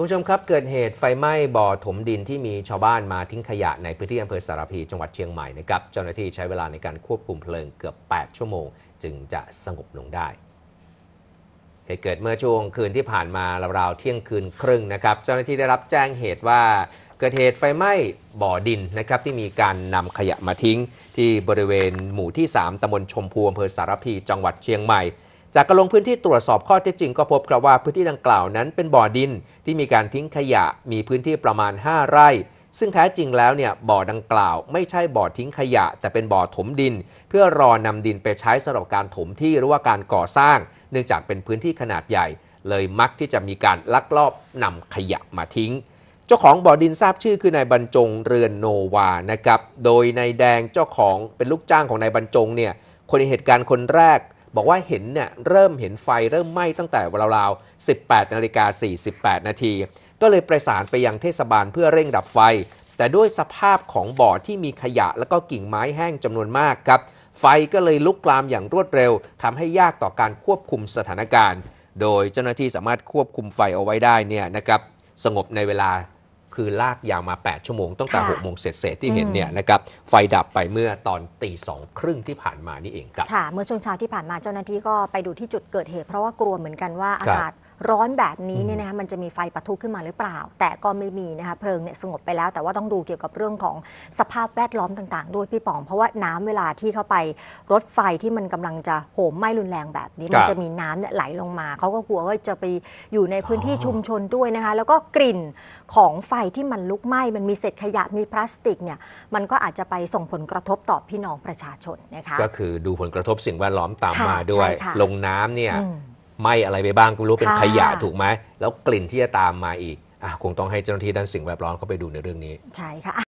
คุณผู้ชมครับเกิดเหตุไฟไหม้บ่อถมดินที่มีชาวบ้านมาทิ้งขยะ ในพื้นที่อำเภอสารพีจังหวัดเชียงใหม่นะครับเจ้าหน้าที่ใช้เวลาในการควบคุมเพลิงเกือบ 8 ชั่วโมง จึงจะสงบลงได้ เหตุเกิดเมื่อช่วงคืนที่ผ่านมาราวๆเที่ยงคืนครึ่งนะครับเจ้าหน้าที่ได้รับแจ้งเหตุว่าเกิดเหตุไฟไหม้บ่อดินนะครับที่มีการนำขยะมาทิ้งที่บริเวณหมู่ที่ 3ตำบลชมพูอำเภอสารพีจังหวัดเชียงใหม่จากการลงพื้นที่ตรวจสอบข้อเท็จจริงก็พบครับว่าพื้นที่ดังกล่าวนั้นเป็นบ่อดินที่มีการทิ้งขยะมีพื้นที่ประมาณ 5 ไร่ ซึ่งแท้จริงแล้วเนี่ยบ่อดังกล่าวไม่ใช่บ่อทิ้งขยะ แต่เป็นบ่อถมดินเพื่อรอนำดินไปใช้สำหรับการถมที่หรือว่าการก่อสร้างเนื่องจากเป็นพื้นที่ขนาดใหญ่ เลยมักที่จะมีการลักลอบนำขยะมาทิ้ง เจ้าของบ่อดินทราบชื่อคือนายบรรจงเรือนโนวานะครับโดยนายแดงเจ้าของเป็นลูกจ้างของนายบรรจงเนี่ยคนนเหตุการณ์คนแรกบอกว่าเห็นเนี่ย เริ่มเห็นไฟเริ่มไหม้ตั้งแต่ราวๆ18นาฬิกา48นาที ก็เลยประสานไปยังเทศบาลเพื่อเร่งดับไฟ แต่ด้วยสภาพของบ่อที่มีขยะและก็กิ่งไม้แห้งจำนวนมากครับ ไฟก็เลยลุกลามอย่างรวดเร็วทำให้ยากต่อการควบคุมสถานการณ์ โดยเจ้าหน้าที่สามารถควบคุมไฟเอาไว้ได้เนี่ยนะครับสงบในเวลาคือลากยาวมา 8 ชั่วโมงตั้งแต่6โมงเสร็จที่เห็นเนี่ยนะครับไฟดับไปเมื่อตอนตีสองครึ่งที่ผ่านมานี่เองครับ ค่ะ เมื่อช่วงเช้าที่ผ่านมาเจ้าหน้าที่ก็ไปดูที่จุดเกิดเหตุ เพราะว่ากลัวเหมือนกันว่าอากาศร้อนแบบนี้เนี่ยนะคะมันจะมีไฟปะทุขึ้นมาหรือเปล่า แต่ก็ไม่มีนะคะเพลิงเนี่ยสงบไปแล้ว แต่ว่าต้องดูเกี่ยวกับเรื่องของสภาพแวดล้อมต่างๆด้วยพี่ป๋องเพราะว่าน้ำเวลาที่เข้าไปรถไฟที่มันกำลังจะโหมไหม้รุนแรงแบบนี้ มันจะมีน้ำเนี่ยไหลลงมา เขาก็กลัวว่าจะไปอยู่ในพื้นที่ชุมชนด้วยนะคะแล้วก็กลิ่นของไฟที่มันลุกไหม้มันมีเศษขยะมีพลาสติกเนี่ยมันก็อาจจะไปส่งผลกระทบต่อพี่น้องประชาชนนะคะก็คือดูผลกระทบสิ่งแวดล้อมตามมาด้วยลงน้ำเนี่ยไหมอะไรไปบ้างก็รู้เป็นขยะถูกไหม แล้วกลิ่นที่จะตามมาอีก คงต้องให้เจ้าหน้าที่ด้านสิ่งแวดล้อมเข้าไปดูในเรื่องนี้ ใช่ค่ะ